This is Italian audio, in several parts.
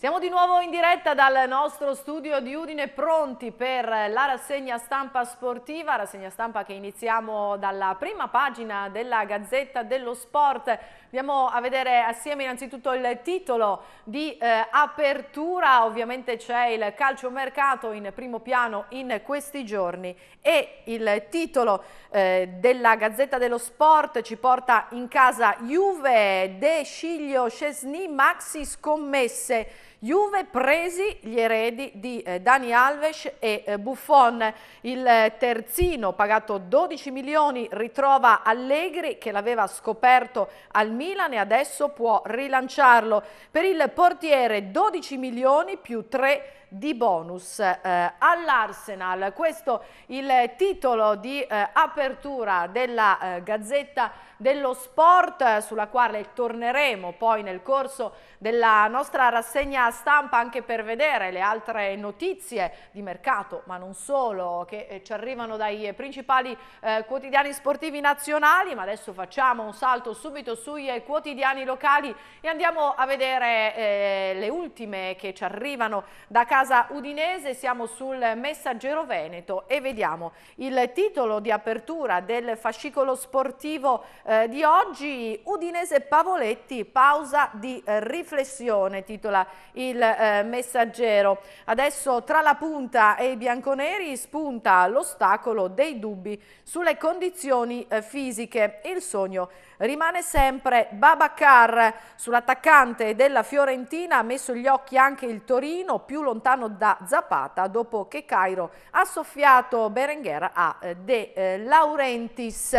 Siamo di nuovo in diretta dal nostro studio di Udine pronti per la rassegna stampa sportiva, rassegna stampa che iniziamo dalla prima pagina della Gazzetta dello Sport. Andiamo a vedere assieme innanzitutto il titolo di eh, apertura, ovviamente c'è il calciomercato in primo piano in questi giorni e il titolo eh, della Gazzetta dello Sport ci porta in casa Juve, De Sciglio, Cesni, Maxi scommesse Juve presi gli eredi di eh, Dani Alves e eh, Buffon. Il eh, terzino pagato 12 milioni ritrova Allegri che l'aveva scoperto al Milan e adesso può rilanciarlo. Per il portiere 12 milioni più 3 milioni di bonus eh, all'Arsenal. Questo il titolo di eh, apertura della eh, Gazzetta dello Sport eh, sulla quale torneremo poi nel corso della nostra rassegna stampa anche per vedere le altre notizie di mercato, ma non solo, che eh, ci arrivano dai principali eh, quotidiani sportivi nazionali, ma adesso facciamo un salto subito sui quotidiani locali e andiamo a vedere le ultime che ci arrivano da casa casa udinese, siamo sul Messaggero Veneto e vediamo il titolo di apertura del fascicolo sportivo eh, di oggi, Udinese Pavoletti, pausa di riflessione, titola il eh, Messaggero. Adesso tra la punta e i bianconeri spunta l'ostacolo dei dubbi sulle condizioni eh, fisiche, il sogno Rimane sempre Babacar sull'attaccante della Fiorentina, ha messo gli occhi anche il Torino più lontano da Zapata dopo che Cairo ha soffiato Berenguer a eh, De eh, Laurentiis.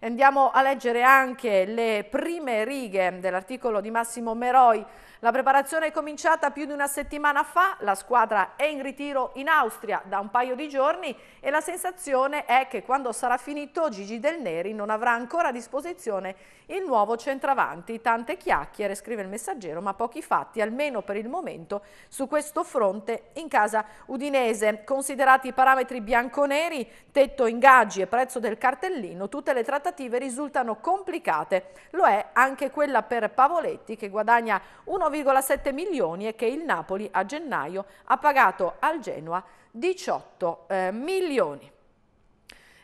Andiamo a leggere anche le prime righe dell'articolo di Massimo Meroi la preparazione è cominciata più di una settimana fa, la squadra è in ritiro in Austria da un paio di giorni e la sensazione è che quando sarà finito Gigi Del Neri non avrà ancora a disposizione il nuovo centravanti. Tante chiacchiere, scrive il messaggero, ma pochi fatti, almeno per il momento, su questo fronte in casa udinese. Considerati i parametri bianconeri, tetto ingaggi e prezzo del cartellino, tutte le trattative risultano complicate. Lo è anche quella per Pavoletti che guadagna uno 1,7 milioni e che il Napoli a gennaio ha pagato al Genoa 18 eh, milioni.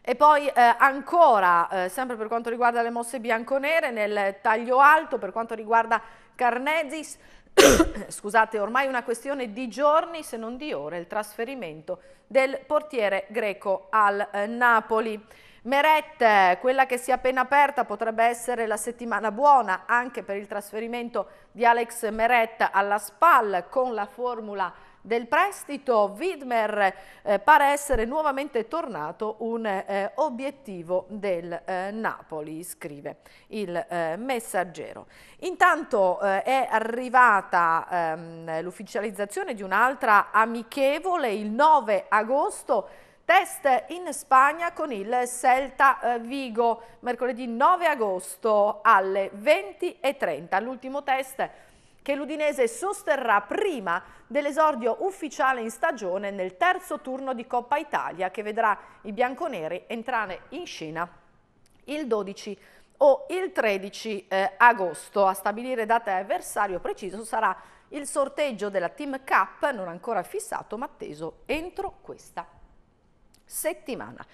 E poi eh, ancora, eh, sempre per quanto riguarda le mosse bianconere, nel taglio alto, per quanto riguarda Carnesis, scusate, ormai una questione di giorni se non di ore, il trasferimento del portiere greco al eh, Napoli. Meret, quella che si è appena aperta potrebbe essere la settimana buona anche per il trasferimento di Alex Meret alla SPAL con la formula del prestito, Widmer eh, pare essere nuovamente tornato un eh, obiettivo del eh, Napoli, scrive il eh, messaggero. Intanto eh, è arrivata ehm, l'ufficializzazione di un'altra amichevole il 9 agosto Test in Spagna con il Celta eh, Vigo mercoledì 9 agosto alle 20.30. L'ultimo test che l'Udinese sosterrà prima dell'esordio ufficiale in stagione nel terzo turno di Coppa Italia che vedrà i bianconeri entrare in scena il 12 o il 13 eh, agosto. A stabilire data e avversario preciso sarà il sorteggio della Team Cup, non ancora fissato ma atteso entro questa settimana.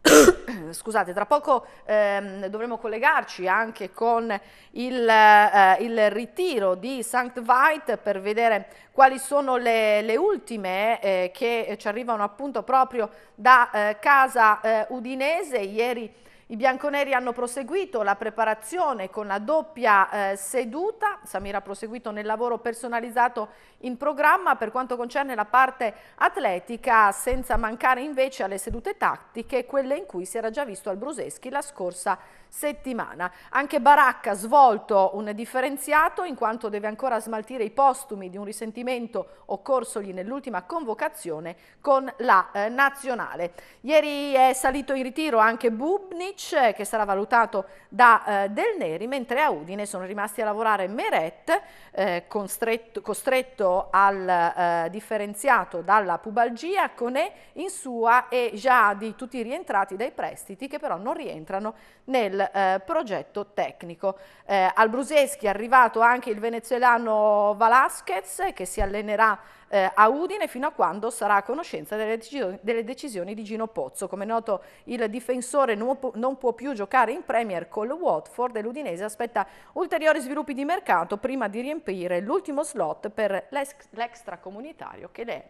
Scusate, tra poco ehm, dovremo collegarci anche con il, eh, il ritiro di Sankt Veit per vedere quali sono le, le ultime eh, che ci arrivano appunto proprio da eh, casa eh, udinese. Ieri i bianconeri hanno proseguito la preparazione con la doppia eh, seduta, Samira ha proseguito nel lavoro personalizzato in programma per quanto concerne la parte atletica, senza mancare invece alle sedute tattiche, quelle in cui si era già visto al Bruseschi la scorsa settimana settimana. Anche Baracca ha svolto un differenziato in quanto deve ancora smaltire i postumi di un risentimento occorsogli nell'ultima convocazione con la eh, nazionale. Ieri è salito in ritiro anche Bubnic eh, che sarà valutato da eh, Del Neri mentre a Udine sono rimasti a lavorare Meret eh, costretto, costretto, al eh, differenziato dalla pubalgia, Conè in sua e Jadi tutti rientrati dai prestiti che però non rientrano nel eh, progetto tecnico. Eh, al Bruseschi è arrivato anche il venezuelano Velasquez che si allenerà eh, a Udine fino a quando sarà a conoscenza delle decisioni, delle decisioni di Gino Pozzo. Come noto il difensore non può, non può più giocare in Premier con lo Watford e l'Udinese aspetta ulteriori sviluppi di mercato prima di riempire l'ultimo slot per l'extracomunitario che le è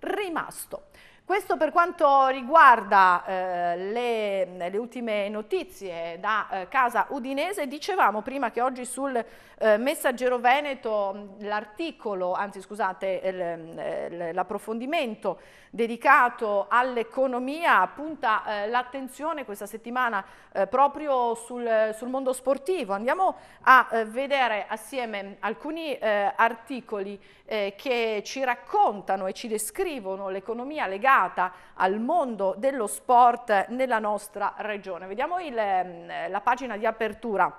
rimasto. Questo per quanto riguarda eh, le, le, ultime notizie da eh, casa udinese, dicevamo prima che oggi sul eh, Messaggero Veneto mm, l'articolo, anzi scusate, eh, eh, l'approfondimento dedicato all'economia punta eh, l'attenzione questa settimana proprio sul, sul, mondo sportivo. Andiamo a vedere assieme alcuni articoli che ci raccontano e ci descrivono l'economia legata legata al mondo dello sport nella nostra regione. Vediamo il, mm, la pagina di apertura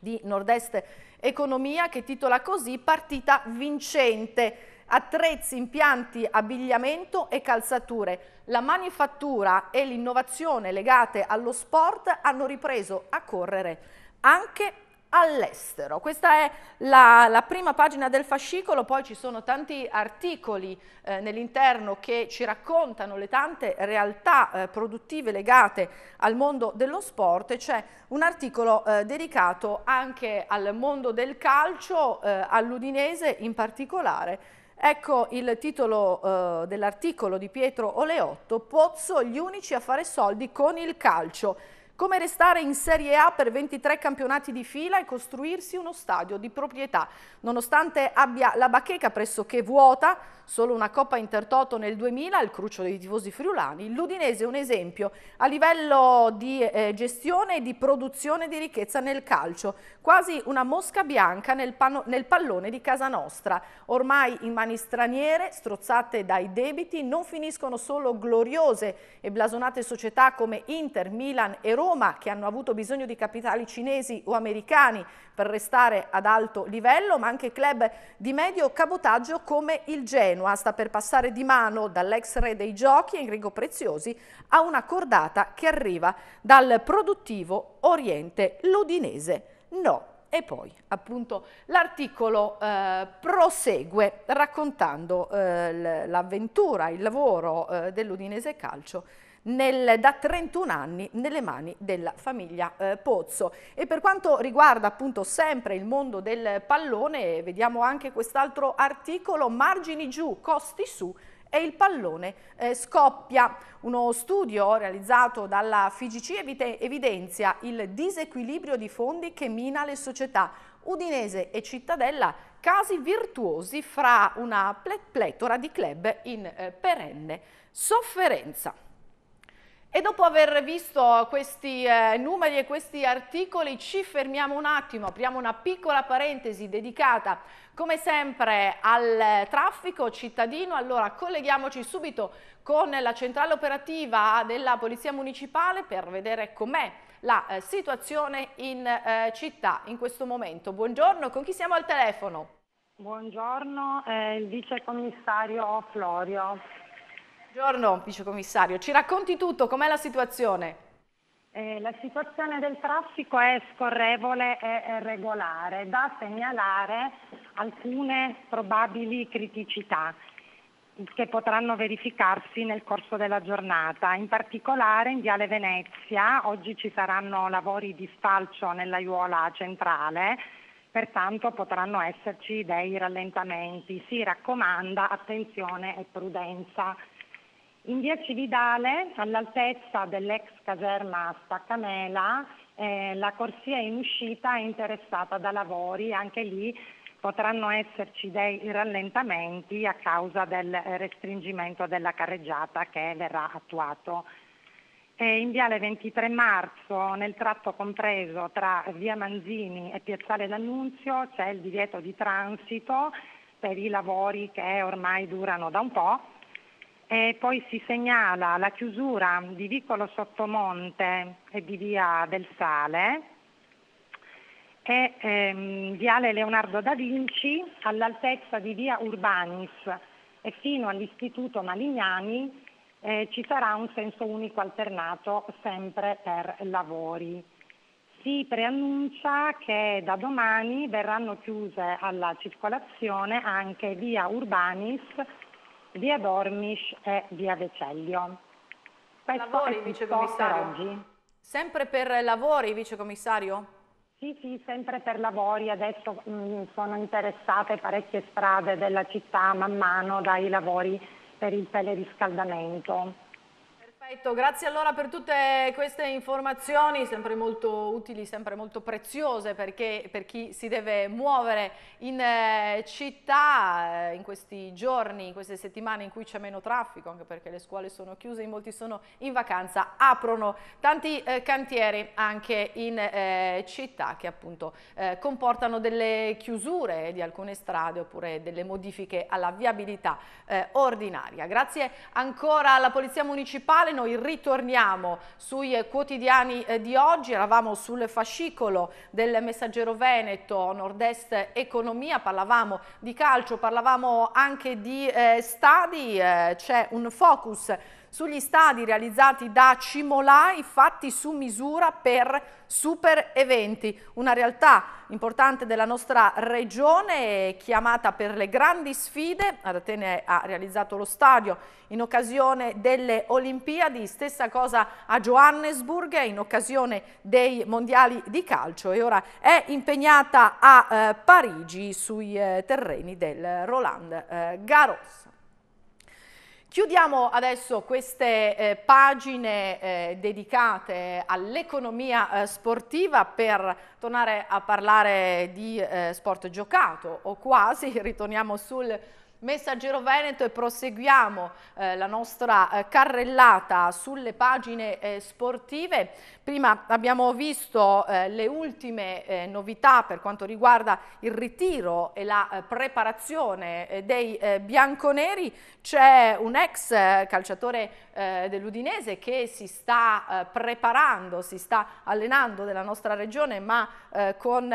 di Nord-Est Economia che titola così partita vincente attrezzi, impianti, abbigliamento e calzature. La manifattura e l'innovazione legate allo sport hanno ripreso a correre anche all'estero. Questa è la, la, prima pagina del fascicolo, poi ci sono tanti articoli eh, nell'interno che ci raccontano le tante realtà eh, produttive legate al mondo dello sport e c'è un articolo eh, dedicato anche al mondo del calcio, eh, all'Udinese in particolare. Ecco il titolo eh, dell'articolo di Pietro Oleotto, Pozzo gli unici a fare soldi con il calcio. Come restare in Serie A per 23 campionati di fila e costruirsi uno stadio di proprietà. Nonostante abbia la bacheca pressoché vuota, solo una Coppa Intertoto nel 2000 al crucio dei tifosi friulani. L'Udinese è un esempio a livello di eh, gestione e di produzione di ricchezza nel calcio, quasi una mosca bianca nel, nel pallone di casa nostra. Ormai in mani straniere, strozzate dai debiti, non finiscono solo gloriose e blasonate società come Inter, Milan e Roma che hanno avuto bisogno di capitali cinesi o americani per restare ad alto livello, ma anche club di medio cabotaggio come il Genoa Genoa sta per passare di mano dall'ex re dei giochi Enrico Preziosi a una cordata che arriva dal produttivo Oriente Ludinese. No, e poi appunto l'articolo eh, prosegue raccontando eh, l'avventura, il lavoro eh, dell'Udinese Calcio nel, da 31 anni nelle mani della famiglia eh, Pozzo. E per quanto riguarda appunto sempre il mondo del pallone, vediamo anche quest'altro articolo, margini giù, costi su, e il pallone eh, scoppia. Uno studio realizzato dalla FIGC evidenzia il disequilibrio di fondi che mina le società Udinese e Cittadella, casi virtuosi fra una pletora di club in eh, perenne sofferenza. E dopo aver visto questi eh, numeri e questi articoli ci fermiamo un attimo, apriamo una piccola parentesi dedicata come sempre al traffico cittadino, allora colleghiamoci subito con la centrale operativa della Polizia Municipale per vedere com'è la eh, situazione in eh, città in questo momento. Buongiorno, con chi siamo al telefono? Buongiorno, il vice commissario Florio. Buongiorno, vice commissario. Ci racconti tutto, com'è la situazione? Eh, la situazione del traffico è scorrevole e regolare, da segnalare alcune probabili criticità che potranno verificarsi nel corso della giornata. In particolare in Viale Venezia oggi ci saranno lavori di sfalcio nell'aiuola centrale, pertanto potranno esserci dei rallentamenti. Si raccomanda attenzione e prudenza. In via Cividale, all'altezza dell'ex caserma Staccanela, eh, la corsia in uscita è interessata da lavori, anche lì potranno esserci dei rallentamenti a causa del restringimento della carreggiata che verrà attuato. E in viale 23 marzo, nel tratto compreso tra via Manzini e piazzale D'Annunzio, c'è il divieto di transito per i lavori che ormai durano da un po' E poi si segnala la chiusura di Vicolo Sottomonte e di Via del Sale e ehm, Viale Leonardo da Vinci all'altezza di Via Urbanis e fino all'Istituto Malignani eh, ci sarà un senso unico alternato sempre per lavori. Si preannuncia che da domani verranno chiuse alla circolazione anche Via Urbanis via Dormish e via Vecellio. Questo lavori, vicecommissario? Oggi. Sempre per lavori, vicecommissario? Sì, sì, sempre per lavori. Adesso mh, mm, sono interessate parecchie strade della città man mano dai lavori per il teleriscaldamento. Perfetto, grazie allora per tutte queste informazioni, sempre molto utili, sempre molto preziose perché, per chi si deve muovere in eh, città eh, in questi giorni, in queste settimane in cui c'è meno traffico, anche perché le scuole sono chiuse, in molti sono in vacanza, aprono tanti eh, cantieri anche in eh, città che appunto comportano delle chiusure di alcune strade oppure delle modifiche alla viabilità ordinaria. Grazie ancora alla Polizia Municipale noi ritorniamo sui quotidiani eh, di oggi, eravamo sul fascicolo del Messaggero Veneto, Nord-Est Economia, parlavamo di calcio, parlavamo anche di eh, stadi, eh, c'è un focus sugli stadi realizzati da Cimolai, fatti su misura per super eventi, una realtà importante della nostra regione chiamata per le grandi sfide, ad Atene ha realizzato lo stadio in occasione delle Olimpiadi, stessa cosa a Johannesburg in occasione dei mondiali di calcio e ora è impegnata a eh, Parigi sui eh, terreni del Roland eh, Garros. Chiudiamo adesso queste eh, pagine eh, dedicate all'economia eh, sportiva per tornare a parlare di eh, sport giocato o quasi, ritorniamo sul Messaggero Veneto e proseguiamo eh, la nostra eh, carrellata sulle pagine eh, sportive. Prima abbiamo visto eh, le ultime eh, novità per quanto riguarda il ritiro e la eh, preparazione dei bianconeri. C'è un ex calciatore dell'Udinese che si sta preparando, si sta allenando della nostra regione ma con,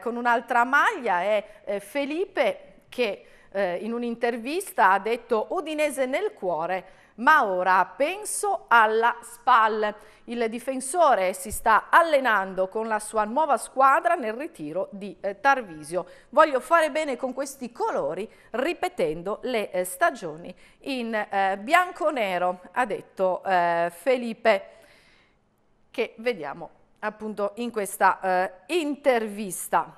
con un'altra maglia è Felipe che eh, in un'intervista ha detto Udinese nel cuore ma ora penso alla SPAL. Il difensore si sta allenando con la sua nuova squadra nel ritiro di eh, Tarvisio. Voglio fare bene con questi colori ripetendo le eh, stagioni in eh, bianco-nero, ha detto eh, Felipe, che vediamo appunto in questa eh, intervista.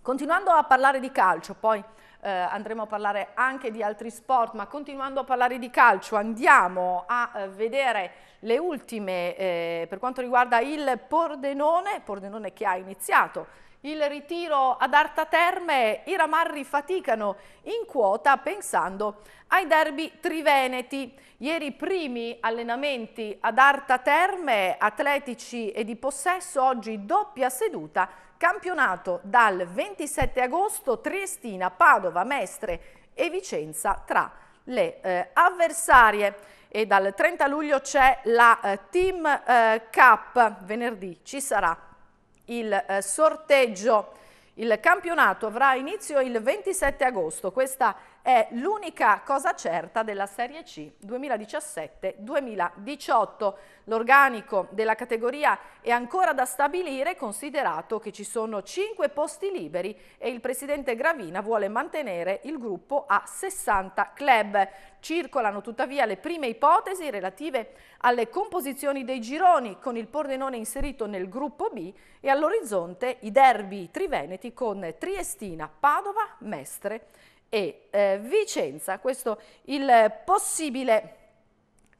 Continuando a parlare di calcio, poi eh, andremo a parlare anche di altri sport, ma continuando a parlare di calcio andiamo a eh, vedere le ultime eh, per quanto riguarda il Pordenone, Pordenone che ha iniziato il ritiro ad Arta Terme, i Ramarri faticano in quota pensando ai derby triveneti. Ieri primi allenamenti ad Arta Terme, atletici e di possesso, oggi doppia seduta Campionato dal 27 agosto Triestina, Padova, Mestre e Vicenza tra le eh, avversarie e dal 30 luglio c'è la eh, Team eh, Cup, venerdì ci sarà il eh, sorteggio. Il campionato avrà inizio il 27 agosto, questa è l'unica cosa certa della Serie C 2017-2018. L'organico della categoria è ancora da stabilire, considerato che ci sono 5 posti liberi e il presidente Gravina vuole mantenere il gruppo a 60 club. Circolano tuttavia le prime ipotesi relative alle composizioni dei gironi, con il Pordenone inserito nel gruppo B e all'orizzonte i derby triveneti con Triestina, Padova, Mestre e eh, Vicenza. Questo il possibile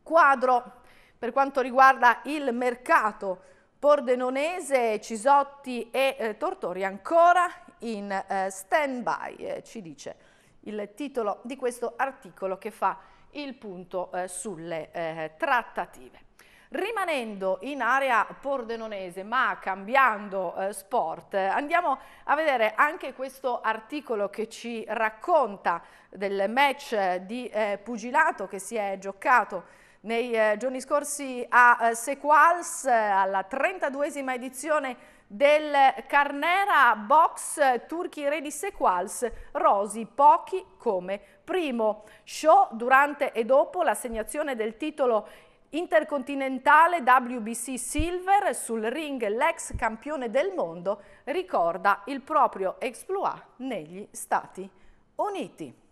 quadro per quanto riguarda il mercato pordenonese, Cisotti e eh, Tortori ancora in eh, stand-by, eh, ci dice il titolo di questo articolo che fa il punto eh, sulle eh, trattative. Rimanendo in area pordenonese ma cambiando eh, sport, andiamo a vedere anche questo articolo che ci racconta del match di eh, pugilato che si è giocato nei eh, giorni scorsi a eh, Sequals eh, alla 32esima edizione del Carnera Box Turchi Re di Sequals, Rosi pochi come primo. Show durante e dopo l'assegnazione del titolo Intercontinentale WBC Silver sul ring l'ex campione del mondo ricorda il proprio exploit negli Stati Uniti.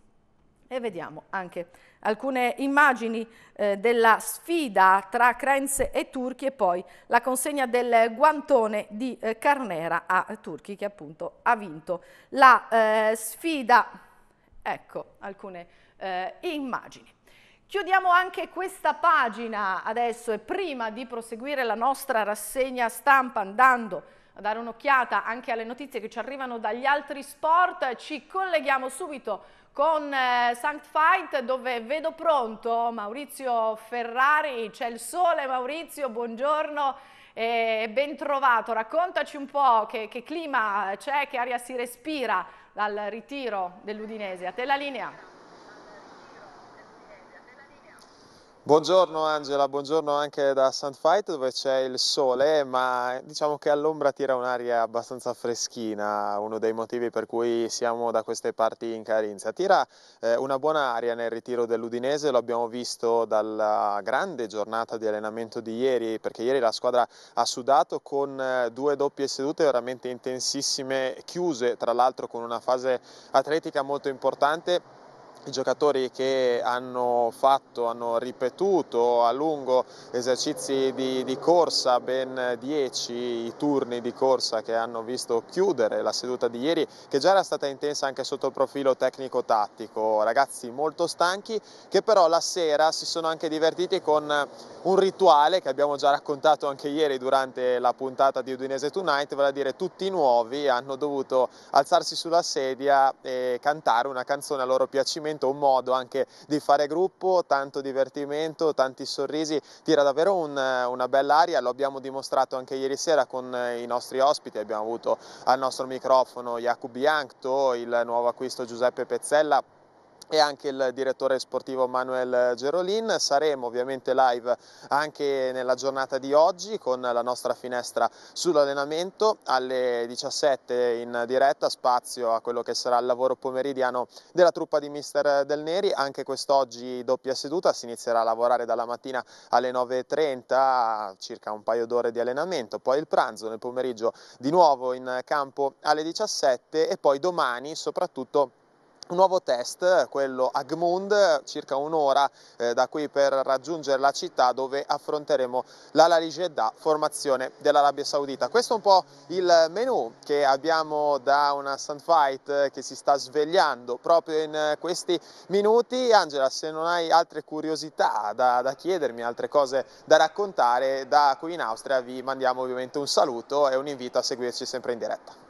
E vediamo anche alcune immagini eh, della sfida tra Krenz e Turchi e poi la consegna del guantone di eh, Carnera a Turchi che appunto ha vinto la eh, sfida. Ecco alcune eh, immagini. Chiudiamo anche questa pagina adesso e prima di proseguire la nostra rassegna stampa andando a dare un'occhiata anche alle notizie che ci arrivano dagli altri sport, ci colleghiamo subito con eh, Sankt Fight dove vedo pronto Maurizio Ferrari, c'è il sole Maurizio, buongiorno e ben trovato, raccontaci un po' che, che clima c'è, che aria si respira dal ritiro dell'Udinese, a te la linea. Buongiorno Angela, buongiorno anche da Sandfight dove c'è il sole, ma diciamo che all'ombra tira un'aria abbastanza freschina, uno dei motivi per cui siamo da queste parti in Carinzia. Tira eh, una buona aria nel ritiro dell'Udinese, lo abbiamo visto dalla grande giornata di allenamento di ieri, perché ieri la squadra ha sudato con eh, due doppie sedute veramente intensissime, chiuse tra l'altro con una fase atletica molto importante i giocatori che hanno fatto, hanno ripetuto a lungo esercizi di, di, corsa, ben 10 i turni di corsa che hanno visto chiudere la seduta di ieri, che già era stata intensa anche sotto il profilo tecnico-tattico, ragazzi molto stanchi che però la sera si sono anche divertiti con un rituale che abbiamo già raccontato anche ieri durante la puntata di Udinese Tonight, vale a dire tutti i nuovi hanno dovuto alzarsi sulla sedia e cantare una canzone a loro piacimento momento un modo anche di fare gruppo, tanto divertimento, tanti sorrisi, tira davvero un, una bella aria, lo abbiamo dimostrato anche ieri sera con eh, i nostri ospiti, abbiamo avuto al nostro microfono Jacob Biancto, il nuovo acquisto Giuseppe Pezzella, e anche il direttore sportivo Manuel Gerolin. Saremo ovviamente live anche nella giornata di oggi con la nostra finestra sull'allenamento alle 17 in diretta, spazio a quello che sarà il lavoro pomeridiano della truppa di Mister Del Neri. Anche quest'oggi doppia seduta, si inizierà a lavorare dalla mattina alle 9.30, circa un paio d'ore di allenamento, poi il pranzo nel pomeriggio di nuovo in campo alle 17 e poi domani soprattutto un nuovo test, quello a Gmund, circa un'ora eh, da qui per raggiungere la città dove affronteremo l'Alali Jeddah, formazione dell'Arabia Saudita. Questo è un po' il menu che abbiamo da una Sunfight che si sta svegliando proprio in eh, questi minuti. Angela, se non hai altre curiosità da, da chiedermi, altre cose da raccontare, da qui in Austria vi mandiamo ovviamente un saluto e un invito a seguirci sempre in diretta.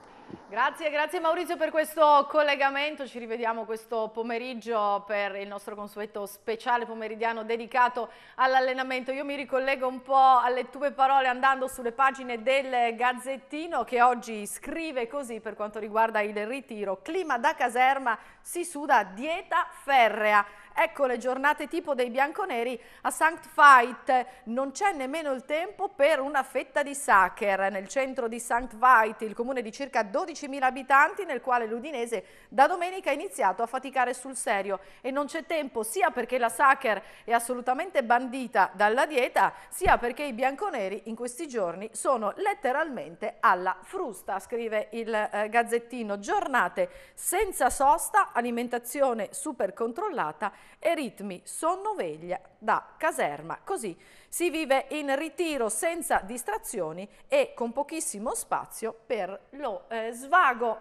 Grazie, grazie Maurizio per questo collegamento, ci rivediamo questo pomeriggio per il nostro consueto speciale pomeridiano dedicato all'allenamento. Io mi ricollego un po' alle tue parole andando sulle pagine del Gazzettino che oggi scrive così per quanto riguarda il ritiro. Clima da caserma, si suda dieta ferrea. Ecco le giornate tipo dei bianconeri a Sankt Veit. Non c'è nemmeno il tempo per una fetta di saccher. Nel centro di Sankt Veit, il comune di circa 12.000 abitanti, nel quale l'Udinese da domenica ha iniziato a faticare sul serio. E non c'è tempo sia perché la saccher è assolutamente bandita dalla dieta, sia perché i bianconeri in questi giorni sono letteralmente alla frusta, scrive il eh, Gazzettino. Giornate senza sosta, alimentazione super controllata e ritmi sonnoveglia da caserma. Così si vive in ritiro senza distrazioni e con pochissimo spazio per lo eh, svago.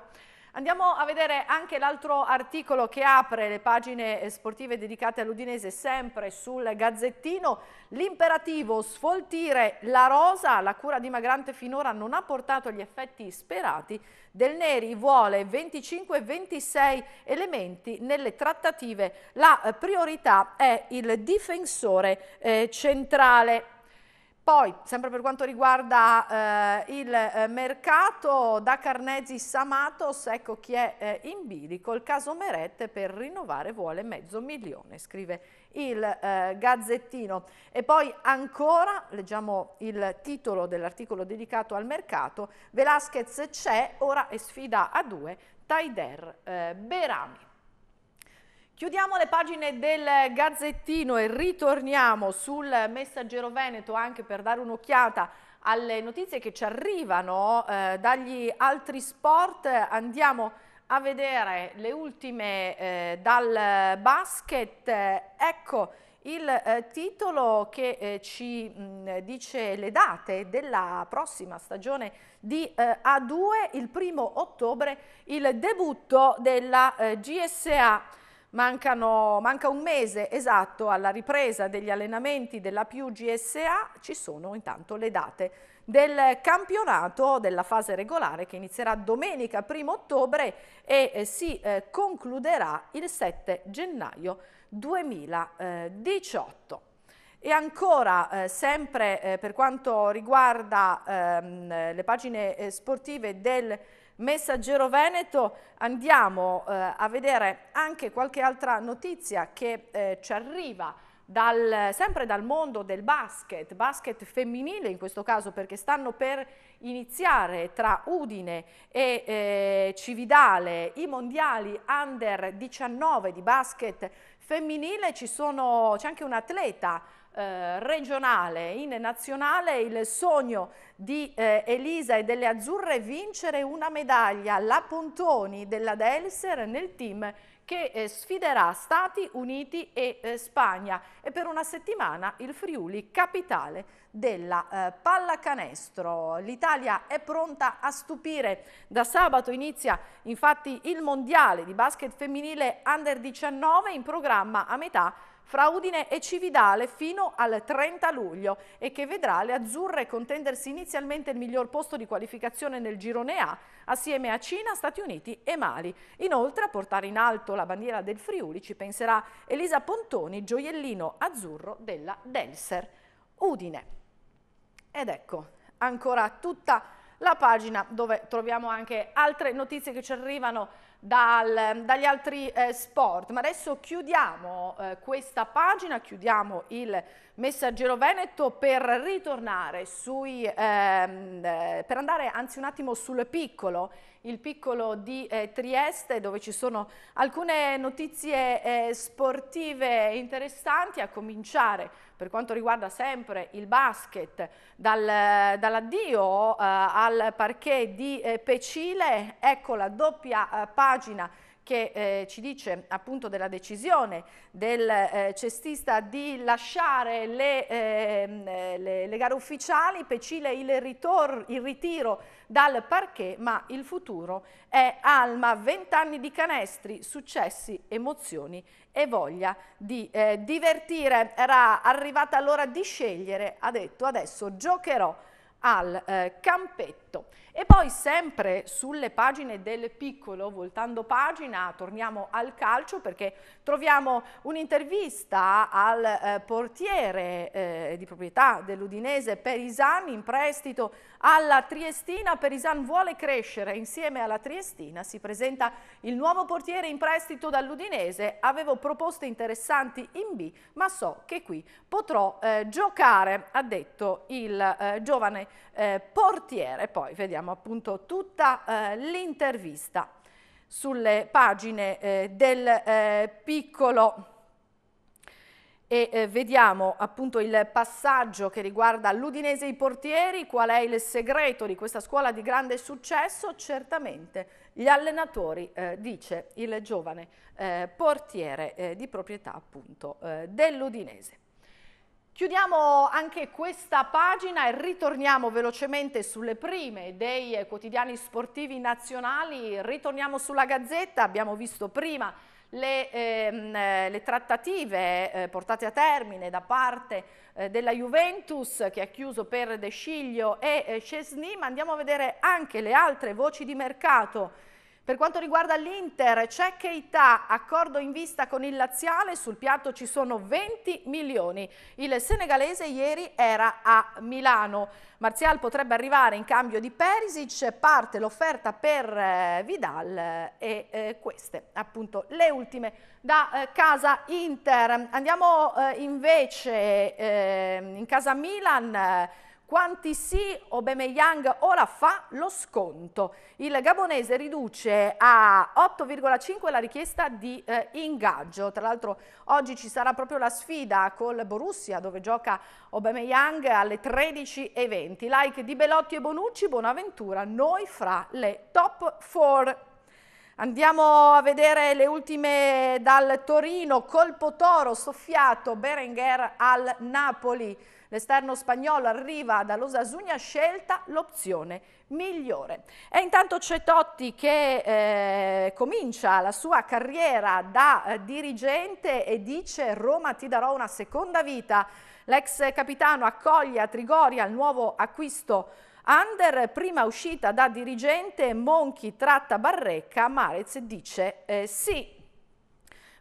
Andiamo a vedere anche l'altro articolo che apre le pagine eh, sportive dedicate all'Udinese sempre sul Gazzettino. L'imperativo sfoltire la rosa, la cura dimagrante finora non ha portato gli effetti sperati. Del Neri vuole 25-26 elementi nelle trattative. La priorità è il difensore eh, centrale. Poi, sempre per quanto riguarda eh, il eh, mercato, da Carnesi Samatos, ecco chi è eh, in bilico, il caso Meret per rinnovare vuole mezzo milione, scrive il eh, Gazzettino. E poi ancora, leggiamo il titolo dell'articolo dedicato al mercato, Velasquez c'è, ora è sfida a due, Taider eh, Berami. Chiudiamo le pagine del Gazzettino e ritorniamo sul Messaggero Veneto anche per dare un'occhiata alle notizie che ci arrivano eh, dagli altri sport. Andiamo a vedere le ultime eh, dal basket. Ecco il eh, titolo che eh, ci mh, dice le date della prossima stagione di eh, A2, il primo ottobre, il debutto della eh, GSA Mancano, manca un mese esatto alla ripresa degli allenamenti della Più GSA, ci sono intanto le date del campionato della fase regolare che inizierà domenica 1 ottobre e eh, si eh, concluderà il 7 gennaio 2018. E ancora, eh, sempre eh, per quanto riguarda ehm, le pagine eh, sportive del Messaggero Veneto andiamo eh, a vedere anche qualche altra notizia che eh, ci arriva dal, sempre dal mondo del basket, basket femminile in questo caso perché stanno per iniziare tra Udine e eh, Cividale i mondiali under 19 di basket femminile, c'è anche un atleta eh, regionale in nazionale il sogno di eh, Elisa e delle Azzurre è vincere una medaglia, la Pontoni della Delser nel team che eh, sfiderà Stati Uniti e eh, Spagna e per una settimana il Friuli capitale della eh, pallacanestro. L'Italia è pronta a stupire. Da sabato inizia infatti il mondiale di basket femminile under 19 in programma a metà fra Udine e Cividale fino al 30 luglio e che vedrà le azzurre contendersi inizialmente il miglior posto di qualificazione nel girone A assieme a Cina, Stati Uniti e Mali. Inoltre a portare in alto la bandiera del Friuli ci penserà Elisa Pontoni, gioiellino azzurro della Delser. Udine. Ed ecco, ancora tutta la pagina dove troviamo anche altre notizie che ci arrivano dal, dagli altri eh, sport. Ma adesso chiudiamo eh, questa pagina, chiudiamo il messaggero Veneto per ritornare sui, ehm, eh, per andare anzi un attimo sul piccolo, il piccolo di eh, Trieste dove ci sono alcune notizie eh, sportive interessanti a cominciare per quanto riguarda sempre il basket dal, dall'addio eh, al parquet di Pecile, ecco la doppia pagina pagina che eh, ci dice appunto della decisione del eh, cestista di lasciare le, ehm, eh, le, le gare ufficiali, Pecile il, il, ritiro dal parquet, ma il futuro è Alma, 20 anni di canestri, successi, emozioni e voglia di eh, divertire. Era arrivata l'ora di scegliere, ha detto adesso giocherò al eh, campetto detto. E poi sempre sulle pagine del piccolo, voltando pagina, torniamo al calcio perché troviamo un'intervista al eh, portiere eh, di proprietà dell'Udinese Perisan in prestito alla Triestina. Perisan vuole crescere insieme alla Triestina, si presenta il nuovo portiere in prestito dall'Udinese. Avevo proposte interessanti in B, ma so che qui potrò eh, giocare, ha detto il eh, giovane eh, portiere. Poi poi vediamo appunto tutta eh, l'intervista sulle pagine eh, del eh, piccolo e eh, vediamo appunto il passaggio che riguarda l'Udinese i portieri, qual è il segreto di questa scuola di grande successo? Certamente gli allenatori, eh, dice il giovane eh, portiere eh, di proprietà appunto eh, dell'Udinese. Chiudiamo anche questa pagina e ritorniamo velocemente sulle prime dei quotidiani sportivi nazionali, ritorniamo sulla Gazzetta, abbiamo visto prima le, ehm, eh, le trattative eh, portate a termine da parte eh, della Juventus che ha chiuso per De Sciglio e eh, Cesny, ma andiamo a vedere anche le altre voci di mercato per quanto riguarda l'Inter, c'è Keita, accordo in vista con il Laziale, sul piatto ci sono 20 milioni. Il senegalese ieri era a Milano. Marzial potrebbe arrivare in cambio di Perisic, parte l'offerta per eh, Vidal eh, e eh, queste appunto le ultime da eh, casa Inter. Andiamo eh, invece eh, in casa Milan. Quanti sì, Aubameyang ora fa lo sconto. Il gabonese riduce a 8,5 la richiesta di eh, ingaggio. Tra l'altro oggi ci sarà proprio la sfida col Borussia dove gioca Aubameyang alle 13.20. Like di Belotti e Bonucci, Bonaventura, noi fra le top 4. Andiamo a vedere le ultime dal Torino, colpo toro soffiato Berenguer al Napoli. L'esterno spagnolo arriva dall'Osasugna scelta l'opzione migliore. E intanto c'è Totti che eh, comincia la sua carriera da eh, dirigente e dice Roma ti darò una seconda vita. L'ex capitano accoglie a Trigoria il nuovo acquisto Under, prima uscita da dirigente, Monchi tratta Barrecca, Marez dice eh, sì.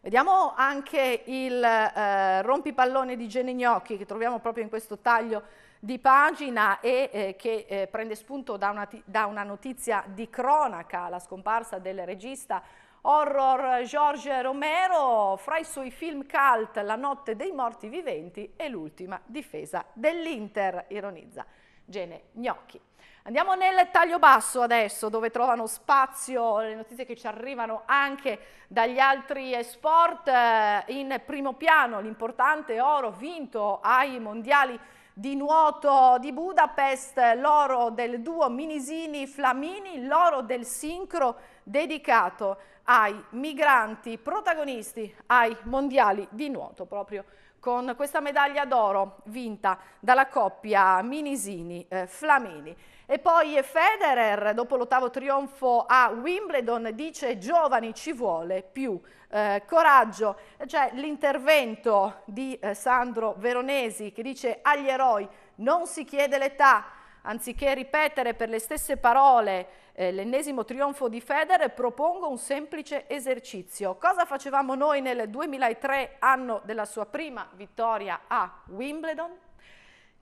Vediamo anche il eh, rompipallone di Gene Gnocchi che troviamo proprio in questo taglio di pagina e eh, che eh, prende spunto da una, da una notizia di cronaca, la scomparsa del regista horror George Romero, fra i suoi film cult La notte dei morti viventi e l'ultima difesa dell'Inter, ironizza Gene Gnocchi. Andiamo nel taglio basso adesso, dove trovano spazio le notizie che ci arrivano anche dagli altri sport. Eh, in primo piano l'importante oro vinto ai mondiali di nuoto di Budapest, l'oro del duo Minisini-Flamini, l'oro del sincro dedicato ai migranti protagonisti ai mondiali di nuoto proprio con questa medaglia d'oro vinta dalla coppia Minisini-Flamini. Eh, e poi Federer, dopo l'ottavo trionfo a Wimbledon, dice giovani ci vuole più eh, coraggio. C'è l'intervento di eh, Sandro Veronesi che dice agli eroi non si chiede l'età, anziché ripetere per le stesse parole eh, l'ennesimo trionfo di Federer, propongo un semplice esercizio. Cosa facevamo noi nel 2003, anno della sua prima vittoria a Wimbledon?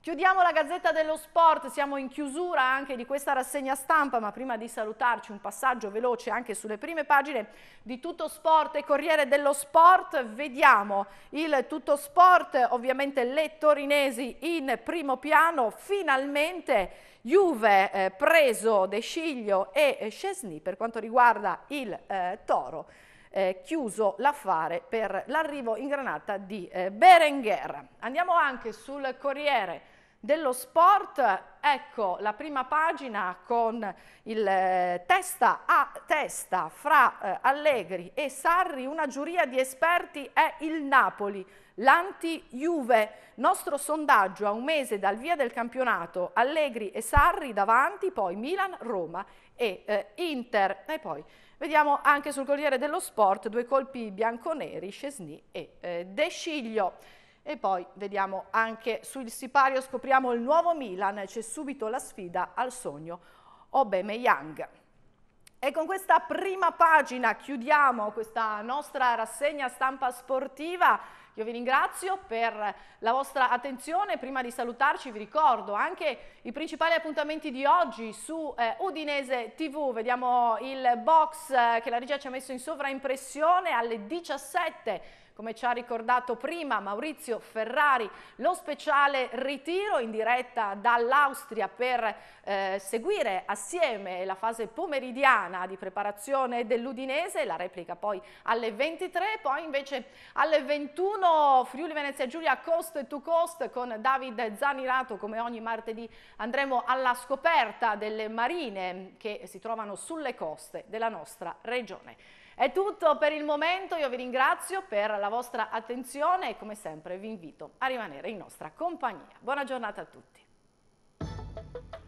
Chiudiamo la Gazzetta dello Sport, siamo in chiusura anche di questa rassegna stampa, ma prima di salutarci un passaggio veloce anche sulle prime pagine di Tutto Sport e Corriere dello Sport. Vediamo il Tutto Sport, ovviamente le torinesi in primo piano, finalmente Juve eh, preso De Sciglio e Scesni eh, per quanto riguarda il eh, Toro. Eh, chiuso l'affare per l'arrivo in granata di eh, Berenguer. Andiamo anche sul Corriere dello sport, ecco la prima pagina con il eh, testa a testa fra eh, Allegri e Sarri, una giuria di esperti è il Napoli, l'anti-Juve. Nostro sondaggio a un mese dal via del campionato, Allegri e Sarri davanti, poi Milan, Roma e eh, Inter. E poi vediamo anche sul Corriere dello Sport due colpi bianconeri, Scesni e eh, De Sciglio. E poi vediamo anche sul sipario, scopriamo il nuovo Milan, c'è subito la sfida al sogno Aubameyang. E con questa prima pagina chiudiamo questa nostra rassegna stampa sportiva. Io vi ringrazio per la vostra attenzione. Prima di salutarci vi ricordo anche i principali appuntamenti di oggi su eh, Udinese TV. Vediamo il box eh, che la regia ci ha messo in sovraimpressione alle 17 come ci ha ricordato prima Maurizio Ferrari, lo speciale ritiro in diretta dall'Austria per eh, seguire assieme la fase pomeridiana di preparazione dell'Udinese, la replica poi alle 23, poi invece alle 21 Friuli Venezia Giulia Coast to Coast con David Zanirato come ogni martedì andremo alla scoperta delle marine che si trovano sulle coste della nostra regione. È tutto per il momento, io vi ringrazio per la vostra attenzione e come sempre vi invito a rimanere in nostra compagnia. Buona giornata a tutti.